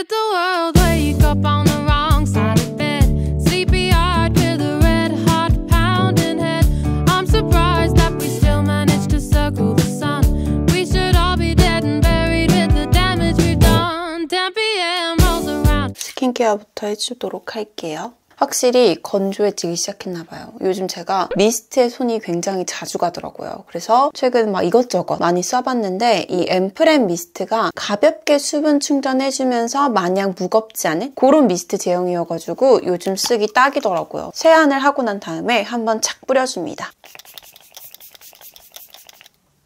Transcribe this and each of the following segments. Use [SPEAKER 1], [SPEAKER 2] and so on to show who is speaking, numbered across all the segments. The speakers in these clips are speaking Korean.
[SPEAKER 1] did the world wake up on the wrong side of bed? Sleepy eyed with a red hot pounding head. I'm surprised that we still manage to circle the sun. We should all be dead and buried with the damage we've done. 10 p.m. rolls around. 스킨케어부터 해주도록 할게요. 확실히 건조해지기 시작했나 봐요. 요즘 제가 미스트에 손이 굉장히 자주 가더라고요. 그래서 최근 막 이것저것 많이 써봤는데 이 앰프렌 미스트가 가볍게 수분 충전해주면서 마냥 무겁지 않은 그런 미스트 제형이어가지고 요즘 쓰기 딱이더라고요. 세안을 하고 난 다음에 한번 착 뿌려줍니다.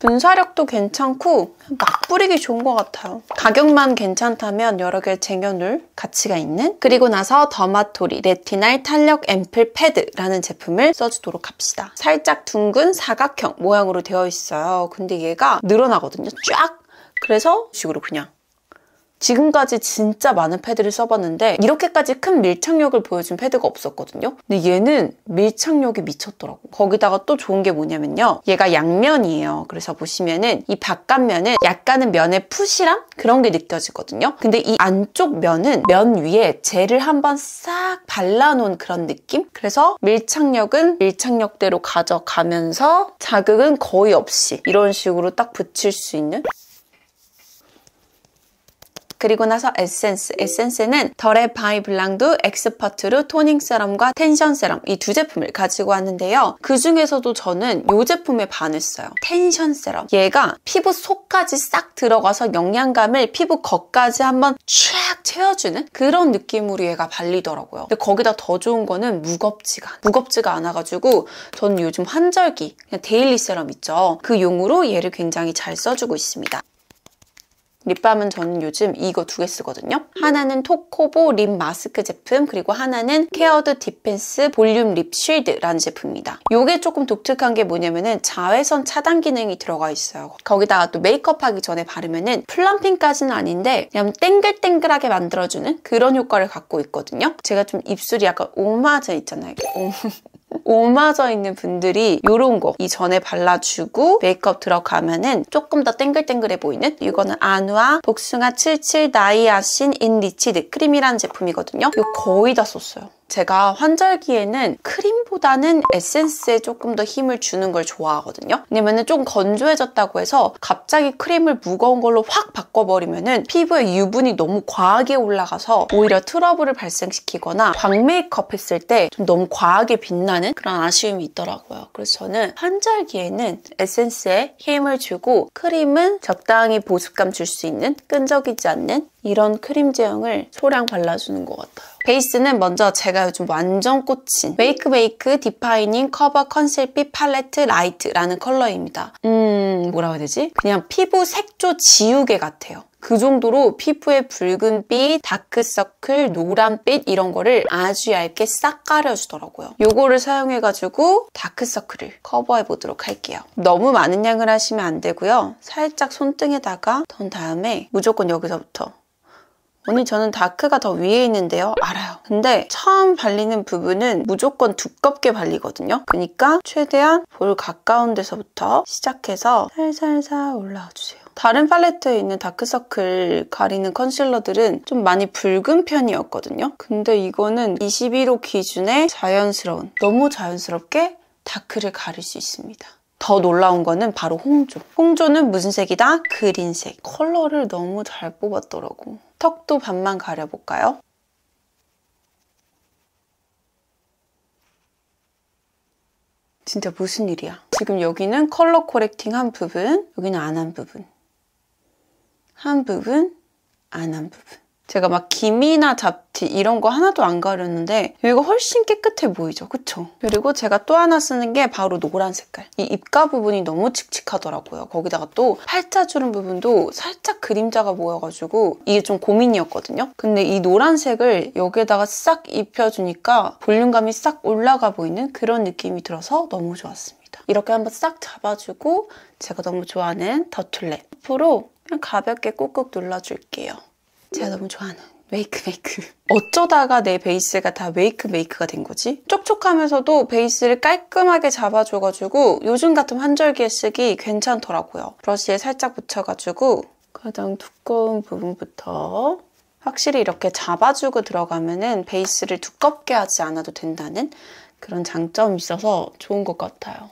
[SPEAKER 1] 분사력도 괜찮고 막 뿌리기 좋은 것 같아요. 가격만 괜찮다면 여러 개 쟁여놓을 가치가 있는 그리고 나서 더마토리 레티날 탄력 앰플 패드라는 제품을 써주도록 합시다. 살짝 둥근 사각형 모양으로 되어 있어요. 근데 얘가 늘어나거든요. 쫙! 그래서 식으로 그냥 지금까지 진짜 많은 패드를 써봤는데 이렇게까지 큰 밀착력을 보여준 패드가 없었거든요. 근데 얘는 밀착력이 미쳤더라고. 거기다가 또 좋은 게 뭐냐면요. 얘가 양면이에요. 그래서 보시면은 이 바깥면은 약간은 면의 푸시함 그런 게 느껴지거든요. 근데 이 안쪽 면은 면 위에 젤을 한번 싹 발라놓은 그런 느낌? 그래서 밀착력은 밀착력대로 가져가면서 자극은 거의 없이 이런 식으로 딱 붙일 수 있는 그리고 나서 에센스. 에센스는 덜의 바이 블랑드 엑스퍼트르 토닝 세럼과 텐션 세럼 이 두 제품을 가지고 왔는데요. 그 중에서도 저는 이 제품에 반했어요. 텐션 세럼. 얘가 피부 속까지 싹 들어가서 영양감을 피부 겉까지 한번 촥 채워주는 그런 느낌으로 얘가 발리더라고요. 근데 거기다 더 좋은 거는 무겁지가 않아. 무겁지가 않아가지고 저는 요즘 환절기 그냥 데일리 세럼 있죠. 그 용으로 얘를 굉장히 잘 써주고 있습니다. 립밤은 저는 요즘 이거 두 개 쓰거든요. 하나는 토코보 립 마스크 제품 그리고 하나는 케어드 디펜스 볼륨 립 쉴드라는 제품입니다. 요게 조금 독특한 게 뭐냐면은 자외선 차단 기능이 들어가 있어요. 거기다가 또 메이크업하기 전에 바르면은 플럼핑까지는 아닌데 그냥 땡글땡글하게 만들어주는 그런 효과를 갖고 있거든요. 제가 좀 입술이 약간 오마제 있잖아요. 오마져 있는 분들이 이런 거 이전에 발라주고 메이크업 들어가면은 조금 더 땡글땡글해 보이는 이거는 아누아 복숭아 77 나이아신 인리치드 크림이라는 제품이거든요. 이거 거의 다 썼어요. 제가 환절기에는 크림보다는 에센스에 조금 더 힘을 주는 걸 좋아하거든요. 왜냐면 좀 건조해졌다고 해서 갑자기 크림을 무거운 걸로 확 바꿔버리면 피부에 유분이 너무 과하게 올라가서 오히려 트러블을 발생시키거나 광 메이크업 했을 때 좀 너무 과하게 빛나는 그런 아쉬움이 있더라고요. 그래서 저는 환절기에는 에센스에 힘을 주고 크림은 적당히 보습감 줄 수 있는 끈적이지 않는 이런 크림 제형을 소량 발라주는 것 같아요. 베이스는 먼저 제가 요즘 완전 꽂힌 웨이크웨이크 디파이닝 커버 컨실빛 팔레트 라이트라는 컬러입니다. 음... 뭐라 고 해야 되지? 그냥 피부 색조 지우개 같아요. 그 정도로 피부의 붉은빛, 다크서클, 노란빛 이런 거를 아주 얇게 싹 가려주더라고요. 요거를 사용해가지고 다크서클을 커버해보도록 할게요. 너무 많은 양을 하시면 안 되고요. 살짝 손등에다가 던 다음에 무조건 여기서부터 오늘 저는 다크가 더 위에 있는데요. 알아요. 근데 처음 발리는 부분은 무조건 두껍게 발리거든요. 그러니까 최대한 볼 가까운 데서부터 시작해서 살살살 올라와 주세요. 다른 팔레트에 있는 다크서클 가리는 컨실러들은 좀 많이 붉은 편이었거든요. 근데 이거는 21호 기준에 자연스러운, 너무 자연스럽게 다크를 가릴 수 있습니다. 더 놀라운 거는 바로 홍조. 홍조는 무슨 색이다? 그린색. 컬러를 너무 잘 뽑았더라고. 턱도 반만 가려볼까요? 진짜 무슨 일이야? 지금 여기는 컬러 코렉팅 한 부분, 여기는 안 한 부분. 한 부분, 안 한 부분. 제가 막 기미나 잡티 이런 거 하나도 안가렸는데 이거 훨씬 깨끗해 보이죠? 그쵸? 그리고 제가 또 하나 쓰는 게 바로 노란 색깔. 이 입가 부분이 너무 칙칙하더라고요. 거기다가 또 팔자주름 부분도 살짝 그림자가 모여가지고 이게 좀 고민이었거든요. 근데 이 노란색을 여기에다가 싹 입혀주니까 볼륨감이 싹 올라가 보이는 그런 느낌이 들어서 너무 좋았습니다. 이렇게 한번 싹 잡아주고 제가 너무 좋아하는 더툴렛. 앞으로 그냥 가볍게 꾹꾹 눌러줄게요. 제가 너무 좋아하는 웨이크 메이크 어쩌다가 내 베이스가 다 웨이크 메이크가 된 거지? 촉촉하면서도 베이스를 깔끔하게 잡아줘가지고 요즘 같은 환절기에 쓰기 괜찮더라고요 브러쉬에 살짝 붙여가지고 가장 두꺼운 부분부터 확실히 이렇게 잡아주고 들어가면은 베이스를 두껍게 하지 않아도 된다는 그런 장점이 있어서 좋은 것 같아요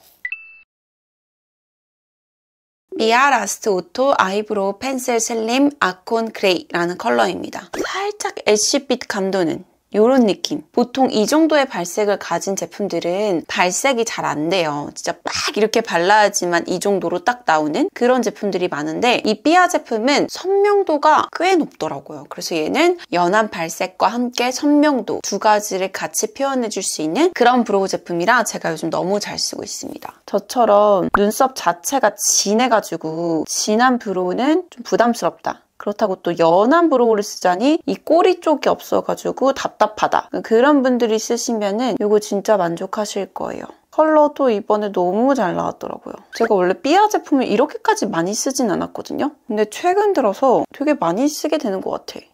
[SPEAKER 1] 미아라스트 오토 아이브로우 펜슬 슬림 아콘 그레이라는 컬러입니다. 살짝 애쉬빛 감도는 이런 느낌 보통 이 정도의 발색을 가진 제품들은 발색이 잘 안 돼요 진짜 빡 이렇게 발라야지만 이 정도로 딱 나오는 그런 제품들이 많은데 이 삐아 제품은 선명도가 꽤 높더라고요 그래서 얘는 연한 발색과 함께 선명도 두 가지를 같이 표현해 줄 수 있는 그런 브로우 제품이라 제가 요즘 너무 잘 쓰고 있습니다 저처럼 눈썹 자체가 진해가지고 진한 브로우는 좀 부담스럽다 그렇다고 또 연한 브로우를 쓰자니 이 꼬리 쪽이 없어가지고 답답하다. 그런 분들이 쓰시면은 이거 진짜 만족하실 거예요. 컬러도 이번에 너무 잘 나왔더라고요. 제가 원래 삐아 제품을 이렇게까지 많이 쓰진 않았거든요. 근데 최근 들어서 되게 많이 쓰게 되는 것 같아.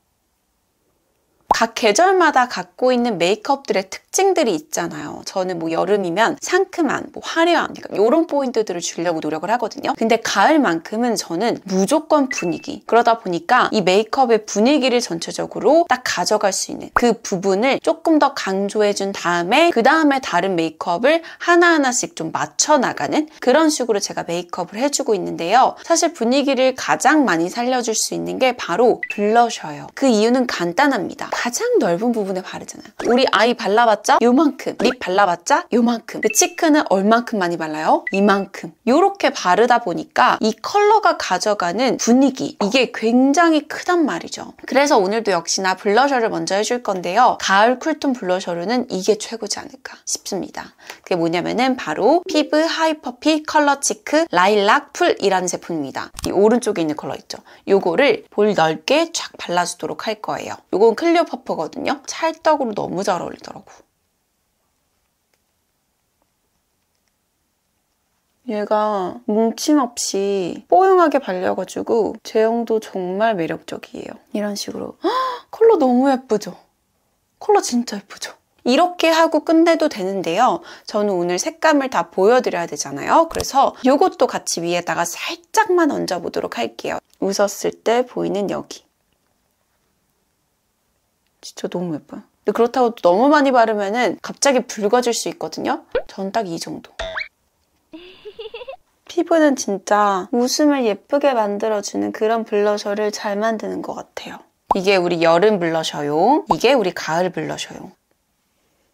[SPEAKER 1] 각 계절마다 갖고 있는 메이크업들의 특징들이 있잖아요. 저는 뭐 여름이면 상큼한, 뭐 화려한 이런 포인트들을 주려고 노력을 하거든요. 근데 가을만큼은 저는 무조건 분위기. 그러다 보니까 이 메이크업의 분위기를 전체적으로 딱 가져갈 수 있는 그 부분을 조금 더 강조해준 다음에 그 다음에 다른 메이크업을 하나하나씩 좀 맞춰 나가는 그런 식으로 제가 메이크업을 해주고 있는데요. 사실 분위기를 가장 많이 살려줄 수 있는 게 바로 블러셔예요. 그 이유는 간단합니다. 가장 넓은 부분에 바르잖아요. 우리 아이 발라봤자 요만큼, 립 발라봤자 요만큼, 그 치크는 얼만큼 많이 발라요? 이만큼. 요렇게 바르다 보니까 이 컬러가 가져가는 분위기, 이게 굉장히 크단 말이죠. 그래서 오늘도 역시나 블러셔를 먼저 해줄 건데요. 가을 쿨톤 블러셔로는 이게 최고지 않을까 싶습니다. 그게 뭐냐면은 바로 피브 하이퍼피 컬러 치크 라일락 풀이라는 제품입니다. 이 오른쪽에 있는 컬러 있죠? 요거를 볼 넓게 쫙 발라주도록 할 거예요. 요건 클리오 퍼프거든요. 찰떡으로 너무 잘 어울리더라고. 얘가 뭉침 없이 뽀용하게 발려가지고 제형도 정말 매력적이에요. 이런 식으로 헉, 컬러 너무 예쁘죠? 컬러 진짜 예쁘죠? 이렇게 하고 끝내도 되는데요. 저는 오늘 색감을 다 보여드려야 되잖아요. 그래서 이것도 같이 위에다가 살짝만 얹어보도록 할게요. 웃었을 때 보이는 여기. 진짜 너무 예뻐요. 근데 그렇다고 너무 많이 바르면은 갑자기 붉어질 수 있거든요. 전 딱 이 정도. 피부는 진짜 웃음을 예쁘게 만들어주는 그런 블러셔를 잘 만드는 것 같아요. 이게 우리 여름 블러셔용, 이게 우리 가을 블러셔용.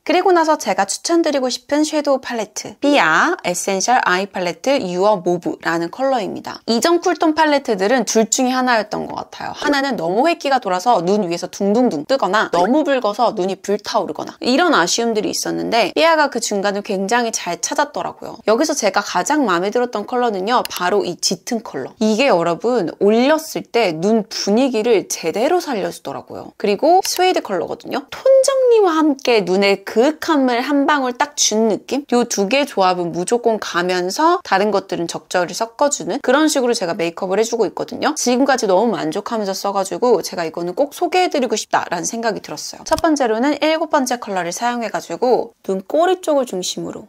[SPEAKER 1] 그리고 나서 제가 추천드리고 싶은 섀도우 팔레트 비아 에센셜 아이 팔레트 유어 모브라는 컬러입니다. 이전 쿨톤 팔레트들은 둘 중에 하나였던 것 같아요. 하나는 너무 획기가 돌아서 눈 위에서 둥둥둥 뜨거나 너무 붉어서 눈이 불타오르거나 이런 아쉬움들이 있었는데 삐아가 그 중간을 굉장히 잘 찾았더라고요. 여기서 제가 가장 마음에 들었던 컬러는요. 바로 이 짙은 컬러. 이게 여러분 올렸을 때 눈 분위기를 제대로 살려주더라고요. 그리고 스웨이드 컬러거든요. 톤 정리와 함께 눈에 그 그윽함을 한 방울 딱 준 느낌? 이 두 개 조합은 무조건 가면서 다른 것들은 적절히 섞어주는 그런 식으로 제가 메이크업을 해주고 있거든요. 지금까지 너무 만족하면서 써가지고 제가 이거는 꼭 소개해드리고 싶다라는 생각이 들었어요. 첫 번째로는 일곱 번째 컬러를 사용해가지고 눈꼬리 쪽을 중심으로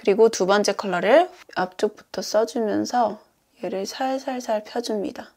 [SPEAKER 1] 그리고 두 번째 컬러를 앞쪽부터 써주면서 얘를 살살살 펴줍니다.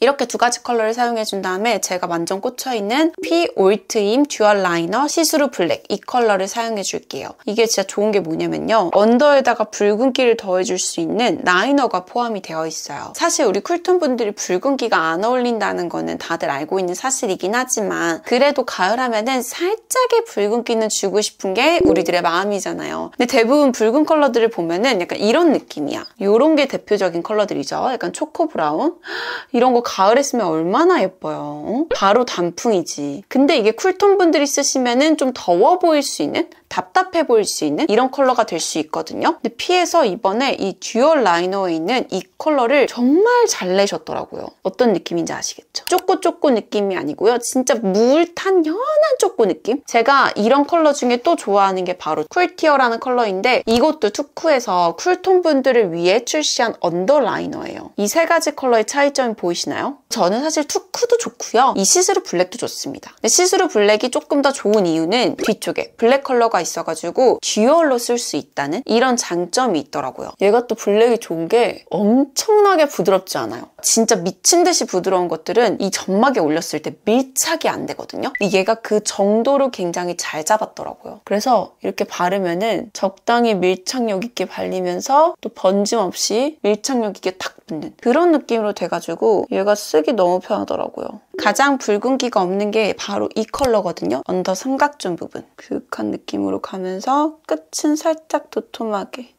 [SPEAKER 1] 이렇게 두 가지 컬러를 사용해준 다음에 제가 완전 꽂혀있는 피 올트임 듀얼 라이너 시스루 블랙 이 컬러를 사용해줄게요. 이게 진짜 좋은 게 뭐냐면요. 언더에다가 붉은기를 더해줄 수 있는 라이너가 포함이 되어 있어요. 사실 우리 쿨톤 분들이 붉은기가 안 어울린다는 거는 다들 알고 있는 사실이긴 하지만 그래도 가을하면은 살짝의 붉은기는 주고 싶은 게 우리들의 마음이잖아요. 근데 대부분 붉은 컬러들을 보면은 약간 이런 느낌이야. 이런 게 대표적인 컬러들이죠. 약간 초코 브라운 이런 거 가을에 쓰면 얼마나 예뻐요. 바로 단풍이지. 근데 이게 쿨톤 분들이 쓰시면좀 더워 보일 수 있는 답답해 보일 수 있는 이런 컬러가 될 수 있거든요. 근데 피해서 이번에 이 듀얼 라이너에 있는 이 컬러를 정말 잘 내셨더라고요. 어떤 느낌인지 아시겠죠? 쪼꼬쪼꼬 느낌이 아니고요. 진짜 물 탄 연한 쪼꼬 느낌? 제가 이런 컬러 중에 또 좋아하는 게 바로 쿨티어라는 컬러인데 이것도 투쿠에서 쿨톤 분들을 위해 출시한 언더 라이너예요. 이 세 가지 컬러의 차이점이 보이시나요? 저는 사실 투쿠도 좋고요. 이 시스루 블랙도 좋습니다. 시스루 블랙이 조금 더 좋은 이유는 뒤쪽에 블랙 컬러가 컬러가 있어가지고 듀얼로 쓸 수 있다는 이런 장점이 있더라고요. 얘가 또 블랙이 좋은 게 엄청나게 부드럽지 않아요. 진짜 미친 듯이 부드러운 것들은 이 점막에 올렸을 때 밀착이 안 되거든요. 얘가 그 정도로 굉장히 잘 잡았더라고요. 그래서 이렇게 바르면은 적당히 밀착력 있게 발리면서 또 번짐없이 밀착력 있게 탁 붙는 그런 느낌으로 돼가지고 얘가 쓰기 너무 편하더라고요. 가장 붉은기가 없는 게 바로 이 컬러거든요. 언더 삼각존 부분. 그윽한 느낌으로 가면서 끝은 살짝 도톰하게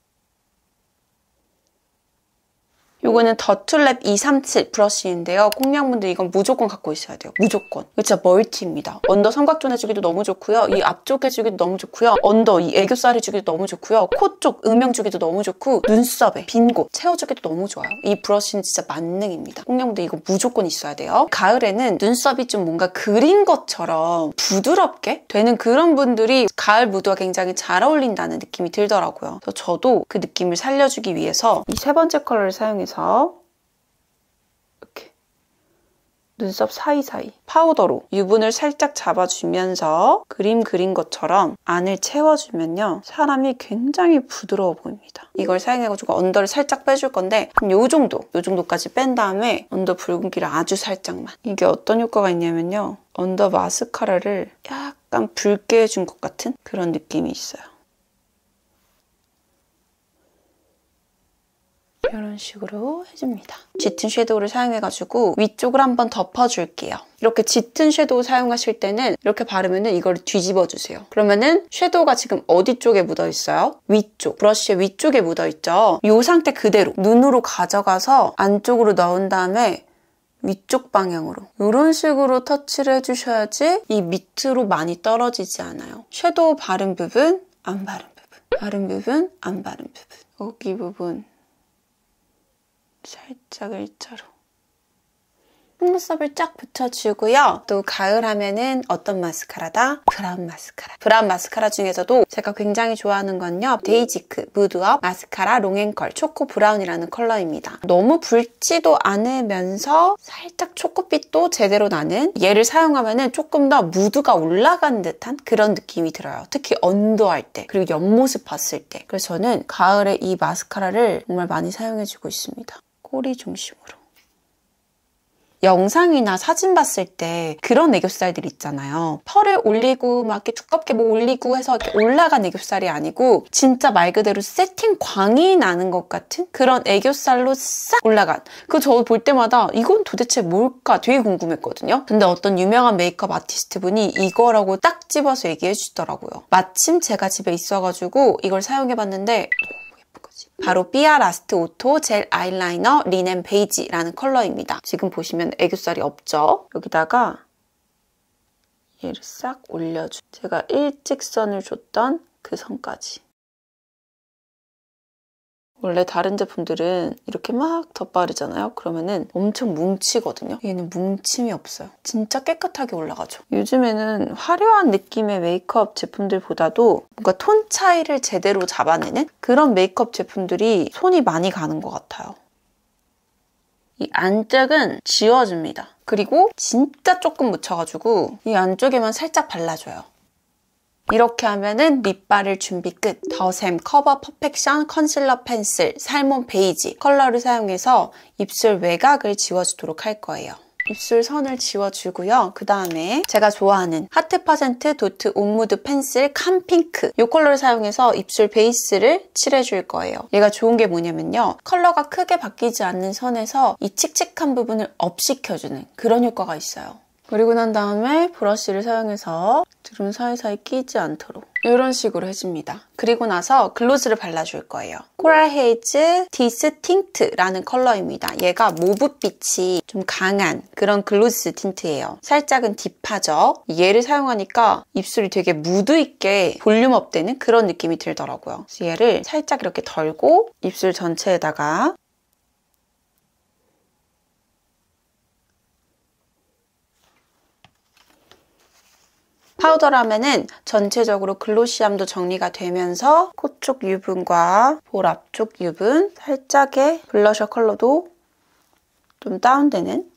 [SPEAKER 1] 이거는 더툴랩 237 브러쉬인데요. 콩냥분들 이건 무조건 갖고 있어야 돼요. 무조건. 이거 진짜 멀티입니다. 언더 삼각존 해주기도 너무 좋고요. 이 앞쪽 해주기도 너무 좋고요. 언더 이 애교살 해주기도 너무 좋고요. 코 쪽 음영 주기도 너무 좋고 눈썹에 빈 곳 채워주기도 너무 좋아요. 이 브러쉬는 진짜 만능입니다. 콩냥분들 이거 무조건 있어야 돼요. 가을에는 눈썹이 좀 뭔가 그린 것처럼 부드럽게 되는 그런 분들이 가을 무드와 굉장히 잘 어울린다는 느낌이 들더라고요. 그래서 저도 그 느낌을 살려주기 위해서 이 세 번째 컬러를 사용해 사용해서 이렇게 눈썹 사이사이 파우더로 유분을 살짝 잡아주면서 그림 그린 것처럼 안을 채워주면요. 사람이 굉장히 부드러워 보입니다. 이걸 사용해가지고 언더를 살짝 빼줄 건데 한 요 정도, 요 정도까지 뺀 다음에 언더 붉은기를 아주 살짝만 이게 어떤 효과가 있냐면요. 언더 마스카라를 약간 붉게 해준 것 같은 그런 느낌이 있어요. 이런 식으로 해줍니다. 짙은 섀도우를 사용해가지고 위쪽을 한번 덮어줄게요. 이렇게 짙은 섀도우 사용하실 때는 이렇게 바르면 이걸 뒤집어주세요. 그러면은 섀도우가 지금 어디 쪽에 묻어있어요? 위쪽, 브러쉬의 위쪽에 묻어있죠? 이 상태 그대로 눈으로 가져가서 안쪽으로 넣은 다음에 위쪽 방향으로 이런 식으로 터치를 해주셔야지 이 밑으로 많이 떨어지지 않아요. 섀도우 바른 부분, 안 바른 부분, 바른 부분, 안 바른 부분, 여기 부분 살짝 일자로 속눈썹을 쫙 붙여주고요. 또 가을 하면은 어떤 마스카라다? 브라운 마스카라. 브라운 마스카라 중에서도 제가 굉장히 좋아하는 건요. 데이지크, 무드업, 마스카라, 롱앤컬, 초코 브라운이라는 컬러입니다. 너무 붉지도 않으면서 살짝 초코빛도 제대로 나는 얘를 사용하면은 조금 더 무드가 올라간 듯한 그런 느낌이 들어요. 특히 언더할 때, 그리고 옆모습 봤을 때. 그래서 저는 가을에 이 마스카라를 정말 많이 사용해주고 있습니다. 꼬리 중심으로. 영상이나 사진 봤을 때 그런 애교살들 있잖아요. 펄을 올리고 막 이렇게 두껍게 뭐 올리고 해서 이렇게 올라간 애교살이 아니고 진짜 말 그대로 세팅 광이 나는 것 같은 그런 애교살로 싹 올라간. 그거저 볼 때마다 이건 도대체 뭘까 되게 궁금했거든요. 근데 어떤 유명한 메이크업 아티스트 분이 이거라고 딱 집어서 얘기해 주더라고요 마침 제가 집에 있어가지고 이걸 사용해 봤는데 바로 삐아 라스트 오토 젤 아이라이너 리넨 베이지라는 컬러입니다. 지금 보시면 애교살이 없죠? 여기다가 얘를 싹 올려줘. 제가 일직선을 줬던 그 선까지. 원래 다른 제품들은 이렇게 막 덧바르잖아요. 그러면은 엄청 뭉치거든요. 얘는 뭉침이 없어요. 진짜 깨끗하게 올라가죠. 요즘에는 화려한 느낌의 메이크업 제품들보다도 뭔가 톤 차이를 제대로 잡아내는 그런 메이크업 제품들이 손이 많이 가는 것 같아요. 이 안쪽은 지워줍니다. 그리고 진짜 조금 묻혀가지고 이 안쪽에만 살짝 발라줘요. 이렇게 하면은 밑바를 준비 끝! 더샘 커버 퍼펙션 컨실러 펜슬 살몬 베이지 컬러를 사용해서 입술 외곽을 지워주도록 할 거예요. 입술 선을 지워주고요. 그 다음에 제가 좋아하는 하트 퍼센트 도트 온무드 펜슬 캄 핑크 이 컬러를 사용해서 입술 베이스를 칠해줄 거예요. 얘가 좋은 게 뭐냐면요. 컬러가 크게 바뀌지 않는 선에서 이 칙칙한 부분을 업시켜주는 그런 효과가 있어요. 그리고 난 다음에 브러쉬를 사용해서 주름 사이사이 끼지 않도록 이런 식으로 해줍니다. 그리고 나서 글로즈를 발라줄 거예요. 코랄 헤이즈 디스틴트라는 컬러입니다. 얘가 모브빛이 좀 강한 그런 글로즈 틴트예요. 살짝은 딥하죠? 얘를 사용하니까 입술이 되게 무드있게 볼륨업되는 그런 느낌이 들더라고요. 그래서 얘를 살짝 이렇게 덜고 입술 전체에다가 파우더라면은 전체적으로 글로시함도 정리가 되면서 코 쪽 유분과 볼 앞쪽 유분, 살짝의 블러셔 컬러도 좀 다운되는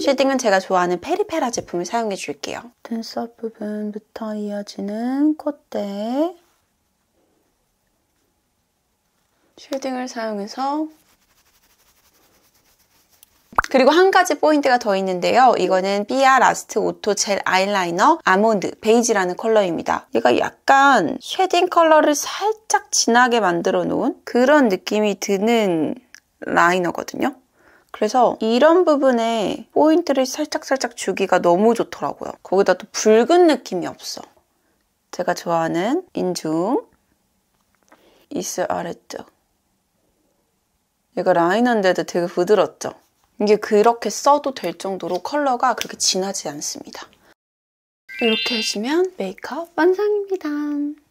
[SPEAKER 1] 쉐딩은 제가 좋아하는 페리페라 제품을 사용해 줄게요. 눈썹 부분부터 이어지는 콧대 쉐딩을 사용해서 그리고 한 가지 포인트가 더 있는데요. 이거는 삐아 라스트 오토 젤 아이라이너 아몬드 베이지라는 컬러입니다. 얘가 약간 쉐딩 컬러를 살짝 진하게 만들어 놓은 그런 느낌이 드는 라이너거든요. 그래서 이런 부분에 포인트를 살짝살짝 주기가 너무 좋더라고요. 거기다 또 붉은 느낌이 없어. 제가 좋아하는 인중 이슬 아래쪽. 얘가 라이너인데도 되게 부드럽죠? 이게 그렇게 써도 될 정도로 컬러가 그렇게 진하지 않습니다. 이렇게 해주면 메이크업 완성입니다.